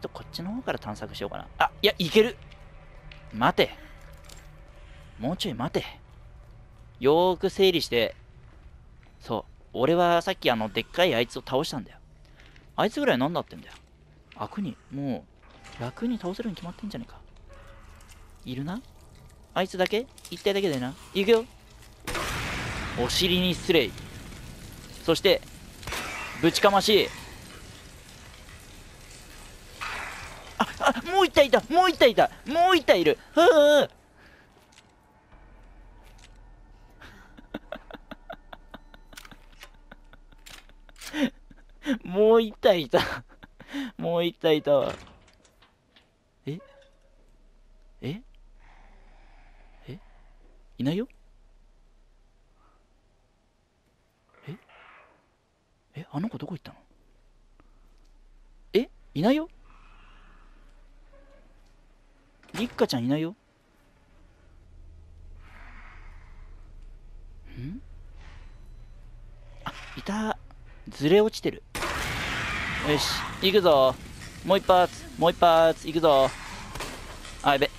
とこっちの方から探索しようかな。あ、いや、いける待て。もうちょい待て。よーく整理して、そう。俺はさっきあの、でっかいあいつを倒したんだよ。あいつぐらい何だってんだよ。悪に、もう、楽に倒せるに決まってんじゃねえか。いるなあいつだけ一体だけだよな。行くよ。お尻に失礼。そして、ぶちかましい。体いたもう一体いたもう一体いるはあ もう一体いたもう一体いたわ。えええいないよええあの子どこ行ったのえいないよリッカちゃんいないよ。んあ、いた。ずれ落ちてる。よし、行くぞ。もう一発、もう一発、行くぞ。あ、やべ。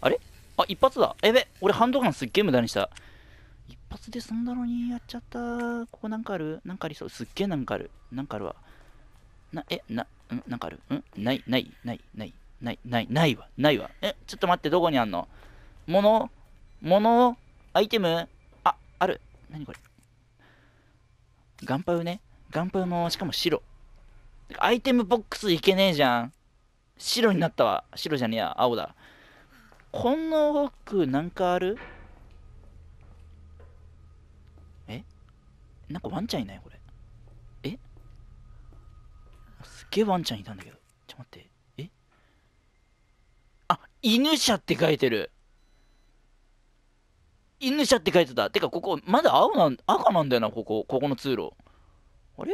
あれあ、一発だ。やべ。俺ハンドガンすっげえ無駄にした。一発で済んだのに、やっちゃった。ここなんかあるなんかありそう。すっげえなんかある。なんかあるわ。な、え、な、んなんかあるんない、ない、ない、ない、ない、ない、ないわ、ないわ。え、ちょっと待って、どこにあんのもの、もの、アイテムあ、ある。なにこれガンパウね。ガンパウも、しかも白。アイテムボックスいけねえじゃん。白になったわ。白じゃねえや、青だ。この奥、なんかあるえなんかワンちゃんいないこれ。げえワンちゃんいたんだけど。ちょっと待って。えあ、犬舎って書いてる。犬舎って書いてた。てか、ここ、まだ青なん、赤なんだよな、ここ。ここの通路。あれ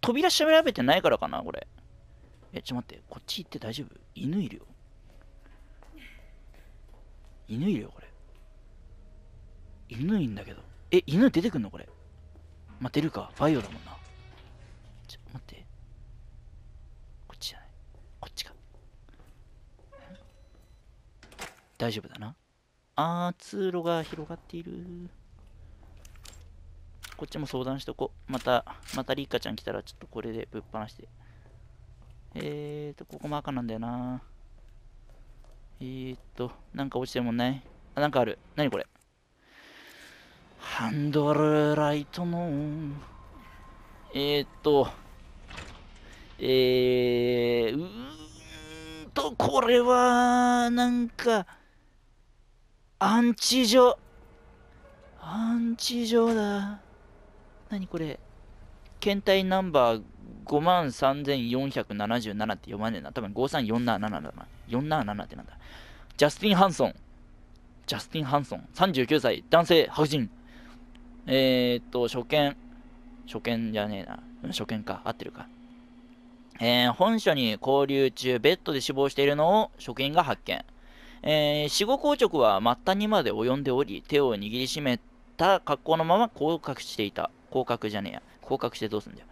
扉調べてないからかな、これ。え、ちょっと待って。こっち行って大丈夫犬いるよ。犬いるよ、これ。犬いんだけど。え、犬出てくんのこれ。まあ、出るか。ファイオだもんな。大丈夫だな。あー、通路が広がっている。こっちも相談しとこう。また、またリッカちゃん来たら、ちょっとこれでぶっ放して。えーと、ここも赤なんだよな。えーと、なんか落ちてるもんないあ、なんかある。なにこれハンドルライトのえーと、えー、うーんと、これは、なんか、アンチ状アンチ状だ。何これ検体ナンバー53,477って読まねえな。多分5347だな。477ってなんだ。ジャスティン・ハンソン。ジャスティン・ハンソン。39歳。男性。白人。えー、っと、初見。初見じゃねえな。初見か。合ってるか。えー、本書に交流中、ベッドで死亡しているのを職員が発見。えー、死後硬直は末端にまで及んでおり、手を握りしめた格好のまま降格していた。降格じゃねえや。降格してどうすんだよ。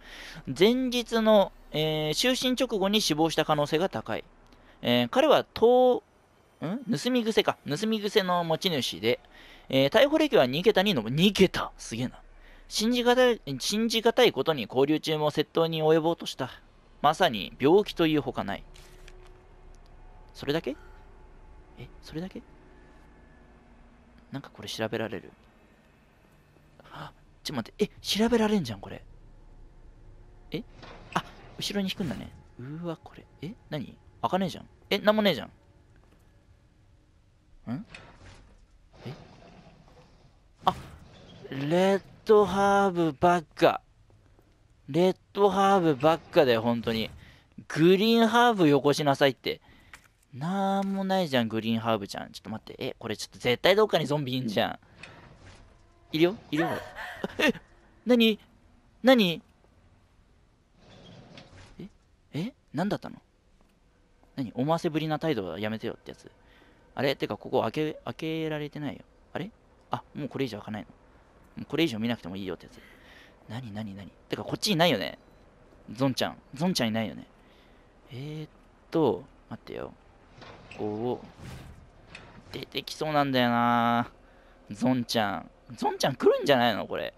前日の、えー、就寝直後に死亡した可能性が高い。えー、彼は盗、ん盗み癖か。盗み癖の持ち主で、えー、逮捕歴は2桁にの、逃2桁すげえな。信じがたい、信じがたいことに交流中も窃盗に及ぼうとした。まさに病気というほかない。それだけえ、それだけなんかこれ調べられるあ、ちょっと待って、え、調べられんじゃん、これ。えあ、後ろに引くんだね。うわ、これ。え、何開かねえじゃん。え、なんもねえじゃん。んえあ、レッドハーブばっか。レッドハーブばっかだよ、本当に。グリーンハーブよこしなさいって。なんもないじゃん、グリーンハーブちゃん。ちょっと待って。え、これちょっと絶対どっかにゾンビいんじゃん。いるよいるよ。え何何ええ何だったの何思わせぶりな態度はやめてよってやつ。あれてか、ここ開け、開けられてないよ。あれあ、もうこれ以上開かないの。もうこれ以上見なくてもいいよってやつ。何何何てか、こっちいないよね。ゾンちゃん。ゾンちゃんいないよね。えー、っと、待ってよ。おお出てきそうなんだよなゾンちゃんゾンちゃん来るんじゃないのこれ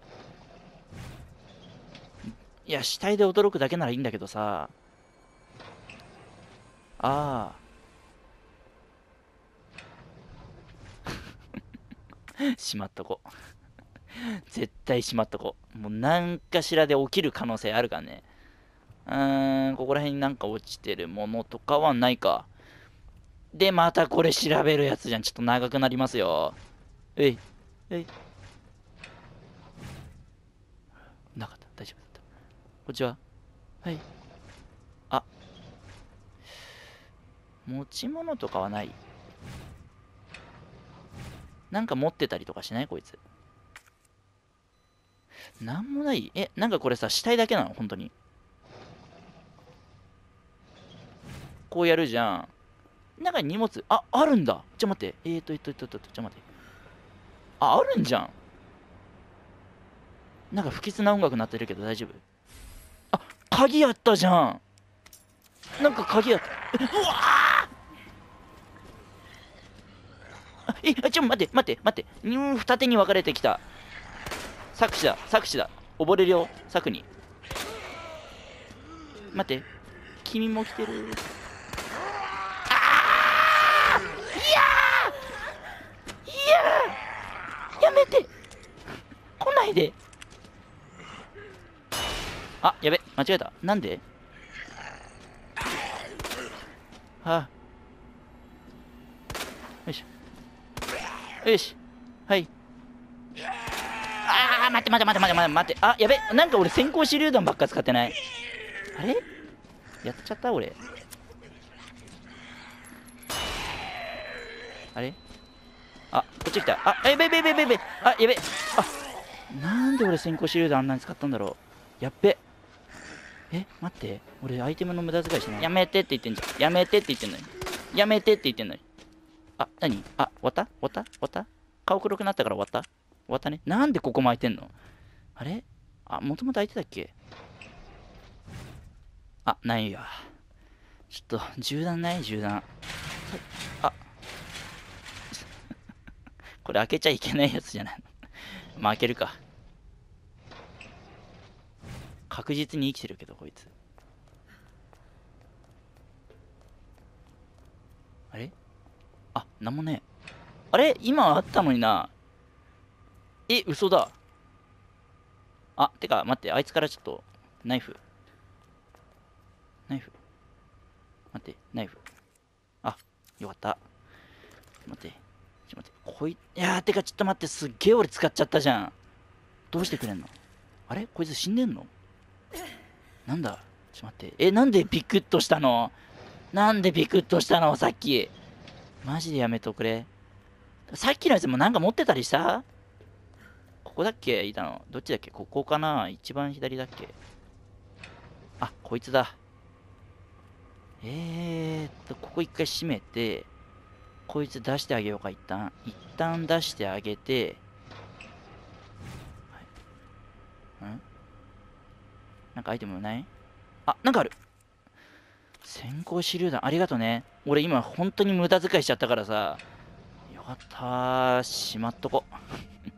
いや死体で驚くだけならいいんだけどさああ しまっとこ絶対しまっとこもう何かしらで起きる可能性あるからねうーんここら辺になんか落ちてるものとかはないかで、またこれ調べるやつじゃん。ちょっと長くなりますよ。えい、えい。なかった。大丈夫だった。こっちははい。あ。持ち物とかはないなんか持ってたりとかしないこいつ。なんもないえ、なんかこれさ、死体だけなの本当に。こうやるじゃん。中に荷物、あ、あるんだ。ちょ、待って。えっ、ー、と、えっ、ー、と、えっ、ー、と、ちょ、待って。あ、あるんじゃん。なんか不吉な音楽になってるけど大丈夫。あ、鍵あったじゃん。なんか鍵あった。うわあえ、ちょ、待って、待って、待って。うん、二手に分かれてきた。作詞だ、作詞だ。溺れるよ、作に。待って。君も来てる。れて来ないであやべ間違えたなんではあよしよしはいああ待って待って待って待って待ってあやべなんか俺先行手榴弾ばっか使ってないあれやっちゃった俺こっち来たあやべやべやべやべあやべあなんで俺先行手榴弾あんなに使ったんだろうやっべえ待って俺アイテムの無駄遣いしてないやめてって言ってんじゃんやめてって言ってんのにやめてって言ってんのにあ何あ終わった終わった終わった顔黒くなったから終わった終わったねなんでここ巻いてんのあれあもともと開いてたっけあないよ。ちょっと銃弾ない銃弾あこれ開けちゃいけないやつじゃない まあ開けるか。確実に生きてるけど、こいつ。あれあ、なんもねえ。あれ今あったのにな。え、嘘だ。あ、てか、待って、あいつからちょっと、ナイフ。ナイフ。待って、ナイフ。あ、よかった。待って。ちょっと待って、こい、いやー、てかちょっと待って、すっげえ俺使っちゃったじゃん。どうしてくれんのあれこいつ死んでんのなんだちょっと待って。え、なんでビクッとしたのなんでビクッとしたのさっき。マジでやめとくれ。さっきのやつもなんか持ってたりしたここだっけいたの。どっちだっけここかな一番左だっけあ、こいつだ。えーっと、ここ一回閉めて、こいつ出してあげようか、一旦。一旦出してあげて、はい、んなんかアイテムないあ、なんかある先行手榴弾、ありがとうね。俺今本当に無駄遣いしちゃったからさ。よかったしまっとこ。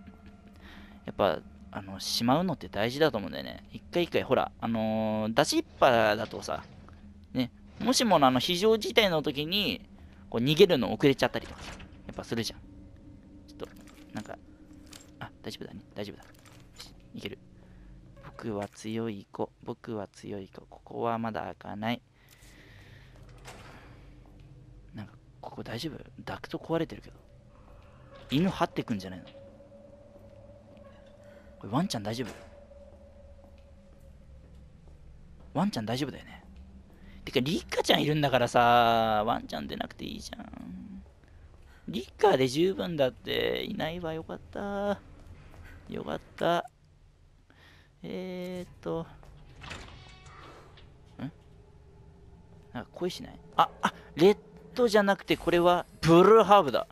やっぱ、あの、しまうのって大事だと思うんだよね。一回一回、ほら、あのー、出しっぱだとさ、ね、もしものあの非常事態の時に、こう逃げるの遅れちゃったりとかさ、やっぱするじゃん。ちょっと、なんか、あ、大丈夫だね。大丈夫だ。いける。僕は強い子。僕は強い子。ここはまだ開かない。なんか、ここ大丈夫ダクト壊れてるけど。犬張ってくんじゃないのこれワンちゃん大丈夫ワンちゃん大丈夫だよねてか、リッカちゃんいるんだからさ、ワンちゃん出なくていいじゃん。リッカで十分だって、いないわ、よかった。よかった。えーっと。んなんか恋しないあ、あ、レッドじゃなくて、これはブルーハーブだ。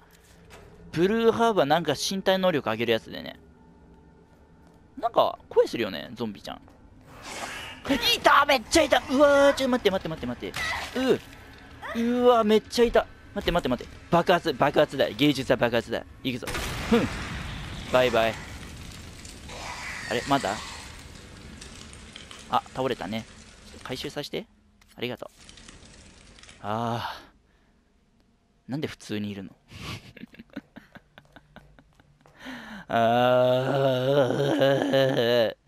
ブルーハーブはなんか身体能力上げるやつでね。なんか声するよね、ゾンビちゃん。いためっちゃいたうわちょ待って待って待って待ってううわめっちゃいた待って待って待って爆発爆発だ芸術は爆発だ行くぞふんバイバイあれまだあ倒れたね回収させてありがとうあー。なんで普通にいるのああ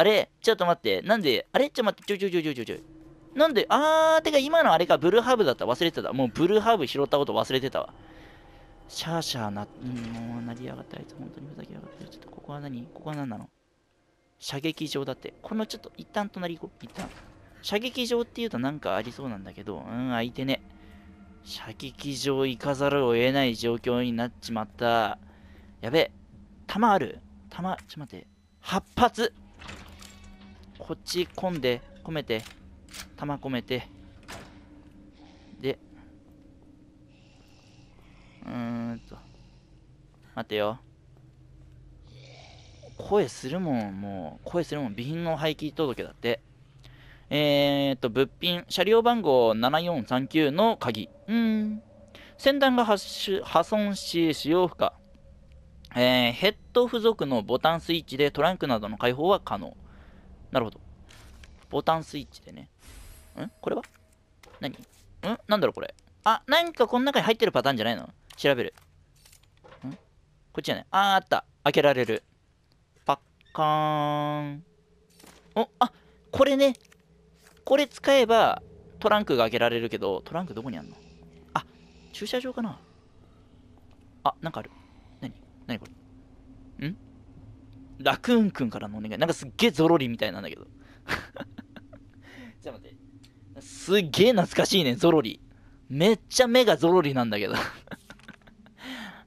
あれちょっと待って。なんであれちょっと待って。ちょちょちょちょちょちょ。なんであー、てか今のあれか、ブルーハーブだった。忘れてた。もうブルーハーブ拾ったこと忘れてたわ。シャーシャーな、もうなりやがったあいつ、本当にふざけやがった。ちょっとここは何ここは何なの射撃場だって。このちょっと、一旦隣行こう。一旦。射撃場っていうとなんかありそうなんだけど、うん、相いてね。射撃場行かざるを得ない状況になっちまった。やべ、弾ある弾、ちょっと待って。8発こっち込んで、込めて、弾込めて、で、うーんと、待てよ。声するもん、もう、声するもん、備品の廃棄届だって。えーと、物品、車両番号7439の鍵。うん。先端が破損し、使用不可。えー、ヘッド付属のボタンスイッチでトランクなどの開放は可能。なるほど。ボタンスイッチでね。んこれは何んなんだろうこれ。あ、なんかこの中に入ってるパターンじゃないの調べる。んこっちじゃない。あー、あった。開けられる。パッカーン。お、あ、これね。これ使えばトランクが開けられるけど、トランクどこにあんのあ、駐車場かなあ、なんかある。何何これんラクーンくんからのお願い。なんかすっげえゾロリみたいなんだけど。ちょっと待って。すっげえ懐かしいね、ゾロリ。めっちゃ目がゾロリなんだけど。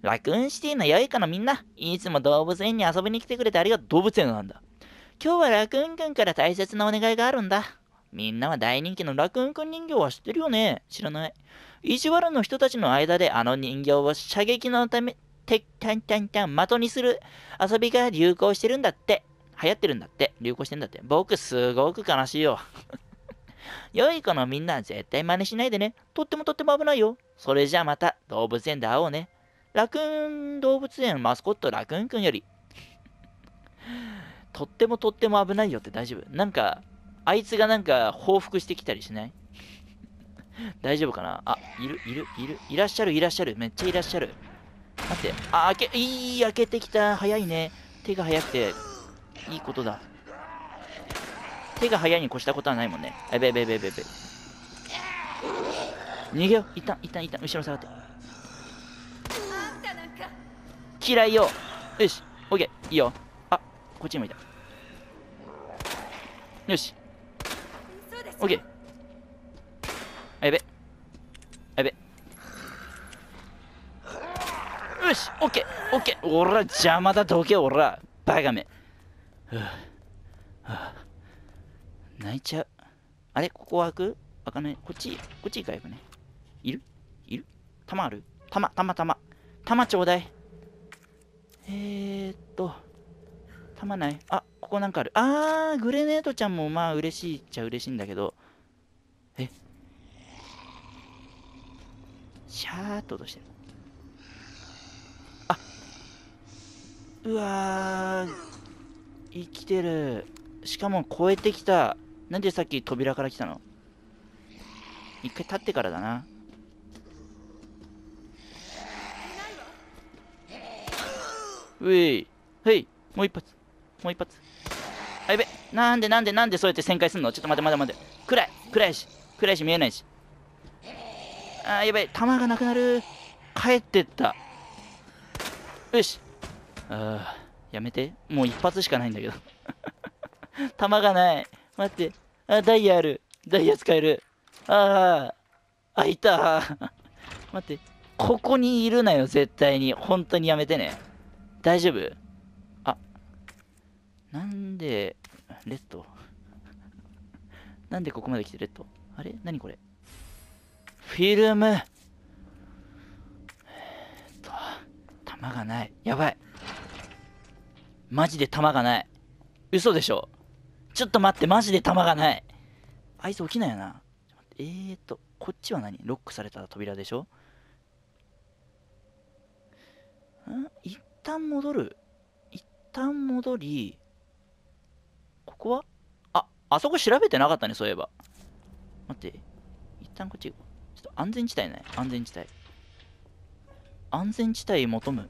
ラ クーンシティの良いかのみんな、いつも動物園に遊びに来てくれてありがとう。動物園なんだ。今日はラクーンくんから大切なお願いがあるんだ。みんなは大人気のラクーンくん人形は知ってるよね知らない。意地悪の人たちの間であの人形を射撃のためて、たんたんたん、的にする遊びが流行してるんだって。流行ってるんだって。流行してんだって。僕、すごく悲しいよ。良い子のみんな、絶対真似しないでね。とってもとっても危ないよ。それじゃあまた、動物園で会おうね。ラクーン動物園マスコットラクーンくんより。とってもとっても危ないよって大丈夫。なんか、あいつがなんか報復してきたりしない大丈夫かなあ、いる、いる、いる、いらっしゃる、いらっしゃる、めっちゃいらっしゃる。待って。あ、開け、いい、開けてきた。早いね。手が早くて、いいことだ。手が早いに越したことはないもんね。やべべべべべ。逃げよう。一旦、一旦、一旦、後ろ下がって。嫌いよ。よし。オッケー。いいよ。あ、こっちにもいた。よし。オッケー。やべ。しオッケーオッケーおら邪魔だどけおらバカめ、はあはあ、泣いちゃうあれここ開く開かないこっちこっち行かよくねいるいる弾ある弾弾弾弾ちょうだいえー、っと弾ないあここなんかあるあーグレネードちゃんもまあ嬉しいっちゃ嬉しいんだけどえシャーっと落としてるうわ生きてるしかも超えてきたなんでさっき扉から来たの一回立ってからだなういはいもう一発もう一発あやべなんでなんでなんでそうやって旋回すんのちょっと待って待って待って暗い暗いし暗いし見えないしあーやべえ弾がなくなる帰ってったよしあやめて。もう一発しかないんだけど。弾がない。待って。あ、ダイヤある。ダイヤ使える。ああ。あ、いた。待って。ここにいるなよ、絶対に。本当にやめてね。大丈夫あ。なんで、レッド。なんでここまで来てレッドあれ何これフィルムえー、っと、弾がない。やばい。マジで弾がない。嘘でしょ。ちょっと待って、マジで弾がない。あいつ起きないよな。えーと、こっちは何ロックされた扉でしょん一旦戻る。一旦戻り、ここはあ、あそこ調べてなかったね、そういえば。待って。一旦こっち。ちょっと安全地帯ない安全地帯。安全地帯求む。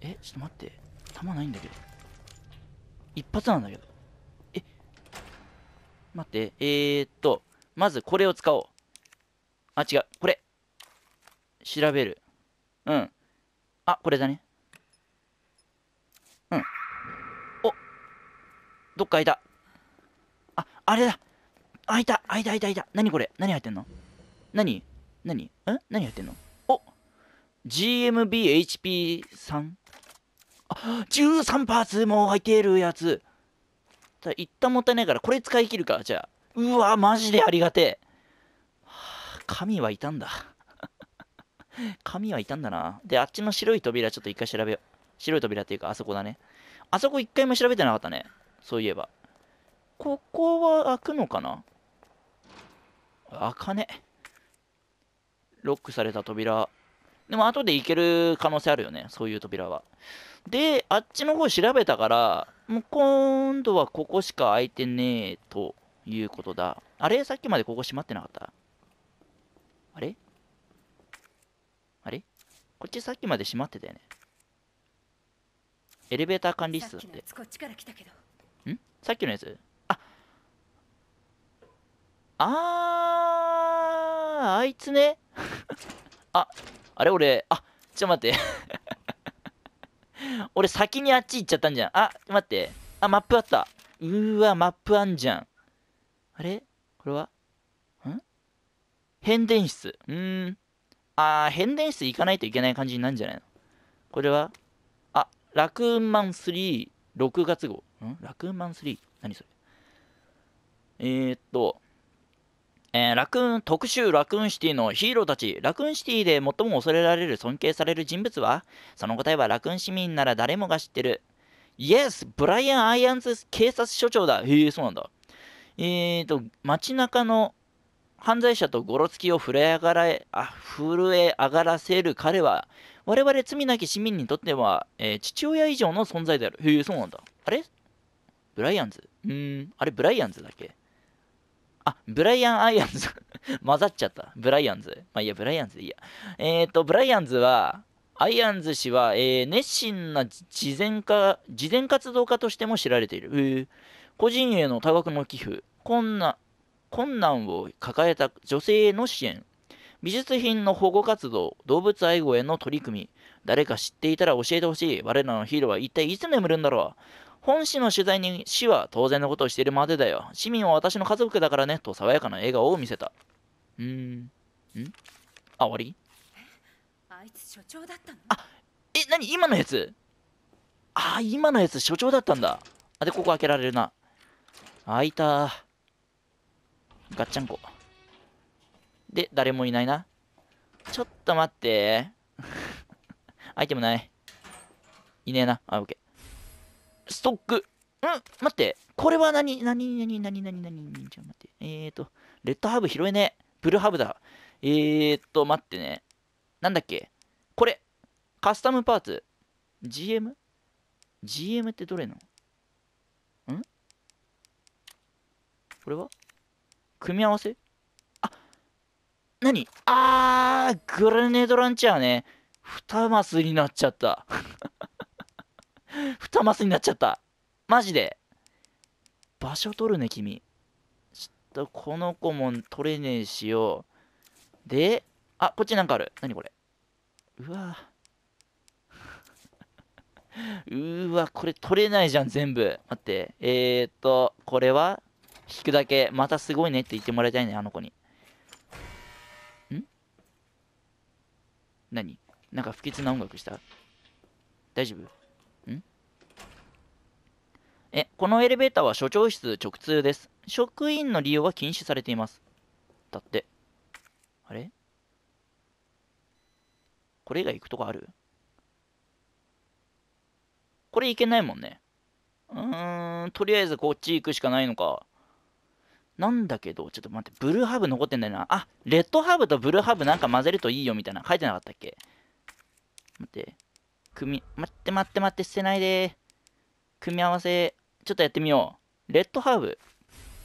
え、ちょっと待って。弾ないんだけど。一発なんだけど。え待って、えー、っと、まずこれを使おう。あ、違う。これ。調べる。うん。あ、これだね。うん。おどっか開いた。あ、あれだ開いた開いた開いた開いた何これ何入ってんの何何ん何入ってんのお ?GMBHP 3 13発も入ってるやつ。ただ一旦もったいないから、これ使い切るか、じゃあ。うわ、マジでありがてえ。は神はいたんだ。神はいたんだな。で、あっちの白い扉ちょっと一回調べよう。白い扉っていうか、あそこだね。あそこ一回も調べてなかったね。そういえば。ここは開くのかな開かねロックされた扉。でも後で行ける可能性あるよね。そういう扉は。で、あっちの方調べたから、もう今度はここしか空いてねえということだ。あれさっきまでここ閉まってなかったあれあれこっちさっきまで閉まってたよね。エレベーター管理室だって。っんさっきのやつああーあいつね。あ、あれ俺、あ、ちょっと待って俺先にあっち行っちゃったんじゃん。あ、待って。あ、マップあった。うーわ、マップあんじゃん。あれこれはん変電室。うーん。あー、変電室行かないといけない感じになるんじゃないのこれはあ、ラクーンマン3、6月号。んラクーンマン3。何それえー、っと、えー、ラクーン特集ラクーンシティのヒーローたち、ラクーンシティで最も恐れられる尊敬される人物はその答えはラクーン市民なら誰もが知ってる。Yes! ブライアン・アイアンズ警察署長だ。へえ、そうなんだ。えーと、街中の犯罪者とごろつきを震え上がらあ震え上がらせる彼は、我々罪なき市民にとっては、えー、父親以上の存在である。へえ、そうなんだ。あれブライアンズうん、あれブライアンズだっけあ、ブライアン・アイアンズ 混ざっちゃった。ブライアンズ。まあいいや、ブライアンズでいいや。えっ、ー、と、ブライアンズは、アイアンズ氏は、えー、熱心な慈善家、慈善活動家としても知られている。えー、個人への多額の寄付、困難、困難を抱えた女性への支援、美術品の保護活動、動物愛護への取り組み、誰か知っていたら教えてほしい。我らのヒーローは一体いつ眠るんだろう。本市の取材に市は当然のことをしているまでだよ。市民は私の家族だからね、と爽やかな笑顔を見せた。うーん。んあ、終わりあいつ所長だったのあ、え、なに今のやつあ、今のやつ所長だったんだ。あ、で、ここ開けられるな。開いたガッチャンコ。で、誰もいないな。ちょっと待って。アイテムない。いねえな。あ、オッケー。ストック。ん待って。これは何何何何何何何ちょ待って。えーと、レッドハーブ拾えねえ。ブルーハーブだ。えーと、待ってね。なんだっけこれ。カスタムパーツ。GM?GM GM ってどれのんこれは組み合わせあ何あーグレネードランチャーね。2マスになっちゃった 二マスになっちゃった。マジで。場所取るね、君。ちょっと、この子も取れねえしよう。で、あ、こっちなんかある。なにこれ。うわ うわ、これ取れないじゃん、全部。待って。えーっと、これは引くだけ。またすごいねって言ってもらいたいね、あの子に。ん何なんか不吉な音楽した大丈夫んえ、このエレベーターは所長室直通です。職員の利用は禁止されています。だって。あれこれ以外行くとこあるこれ行けないもんね。うーん、とりあえずこっち行くしかないのか。なんだけど、ちょっと待って、ブルーハーブ残ってんだよな。あ、レッドハーブとブルーハーブなんか混ぜるといいよみたいな。書いてなかったっけ待って。組み、待って待って待って、捨てないで。組み合わせ、ちょっとやってみよう。レッドハーブ。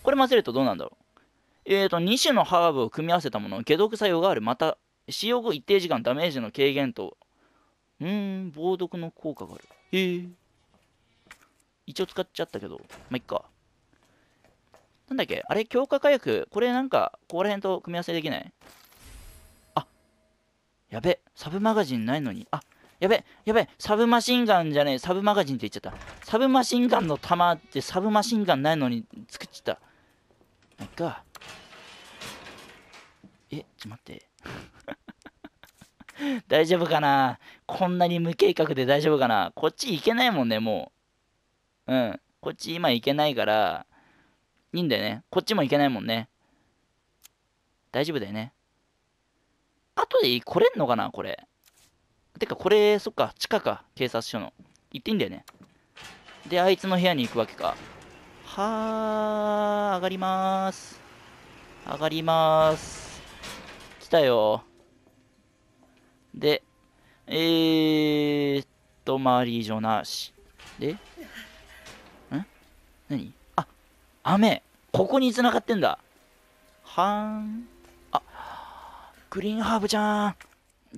これ混ぜるとどうなんだろう。えーと、2種のハーブを組み合わせたもの、解毒作用がある。また、使用後一定時間ダメージの軽減と、うーん、防毒の効果がある。へえー。一応使っちゃったけど、まあ、いっか。なんだっけあれ強化火薬これなんか、ここら辺と組み合わせできないあ、やべ、サブマガジンないのに。あ、やべ、やべ、サブマシンガンじゃねえ、サブマガジンって言っちゃった。サブマシンガンの弾ってサブマシンガンないのに作っちゃった。なんか。え、ちょっと待って。大丈夫かなこんなに無計画で大丈夫かなこっち行けないもんね、もう。うん。こっち今行けないから、いいんだよね。こっちも行けないもんね。大丈夫だよね。後で来れんのかなこれ。てか、これ、そっか、地下か、警察署の。行っていいんだよね。で、あいつの部屋に行くわけか。はー、上がりまーす。上がりまーす。来たよ。で、えーっと、周り以上なし。で、ん何あ、雨。ここに繋がってんだ。はーん。あ、グリーンハーブちゃん。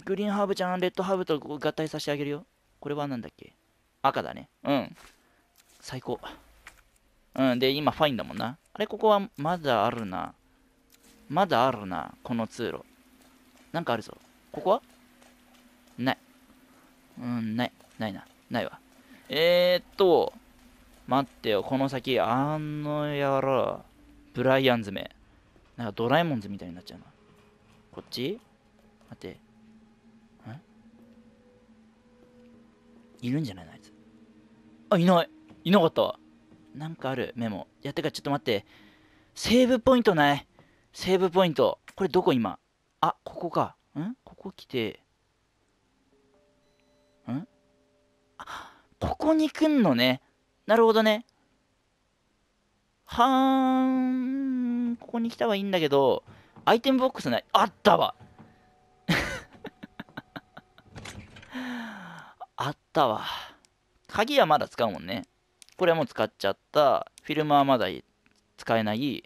グリーンハーブちゃん、レッドハーブと合体させてあげるよ。これは何だっけ赤だね。うん。最高。うん。で、今、ファインだもんな。あれ、ここはまだあるな。まだあるな。この通路。なんかあるぞ。ここはない。うん、ない。ないな。ないわ。えー、っと、待ってよ。この先、あの野郎。ブライアンズめ。なんかドラえもんズみたいになっちゃうな。こっち待って。いるんじゃないのあいつ。あ、いない。いなかったわ。なんかある、メモ。いや、てか、ちょっと待って。セーブポイントない。セーブポイント。これどこ今あ、ここか。んここ来て。んあ、ここに来んのね。なるほどね。はーん。ここに来たはいいんだけど、アイテムボックスない。あったわったわ。鍵はまだ使うもんね。これはもう使っちゃった。フィルムはまだ使えない。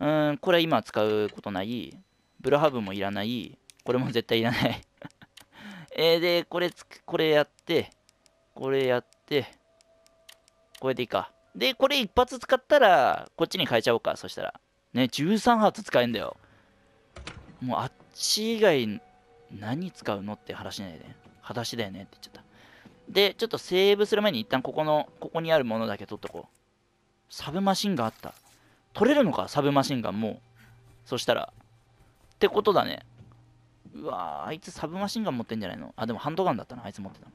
うーん、これ今使うことない。ブルハブもいらない。これも絶対いらない えー、で、これつ、これやって、これやって、これでいいか。で、これ一発使ったら、こっちに変えちゃおうか。そしたら。ね、13発使えんだよ。もうあっち以外何使うのって話しないで、裸足だよねって言っちゃった。で、ちょっとセーブする前に一旦ここの、ここにあるものだけ取っとこう。サブマシンがあった。取れるのかサブマシンガンもう。そしたら。ってことだね。うわあいつサブマシンガン持ってんじゃないのあ、でもハンドガンだったな。あいつ持ってたの。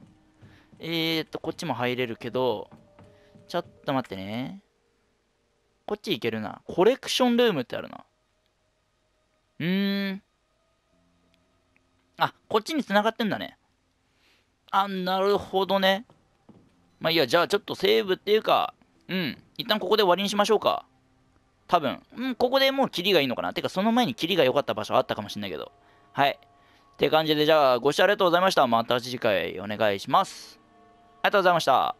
えーっと、こっちも入れるけど、ちょっと待ってね。こっち行けるな。コレクションルームってあるな。うーん。あ、こっちに繋がってんだね。あ、なるほどね。まあいいや、じゃあちょっとセーブっていうか、うん、一旦ここで終わりにしましょうか。多分。うん、ここでもう切りがいいのかな。てか、その前に切りが良かった場所あったかもしんないけど。はい。って感じで、じゃあ、ご視聴ありがとうございました。また次回お願いします。ありがとうございました。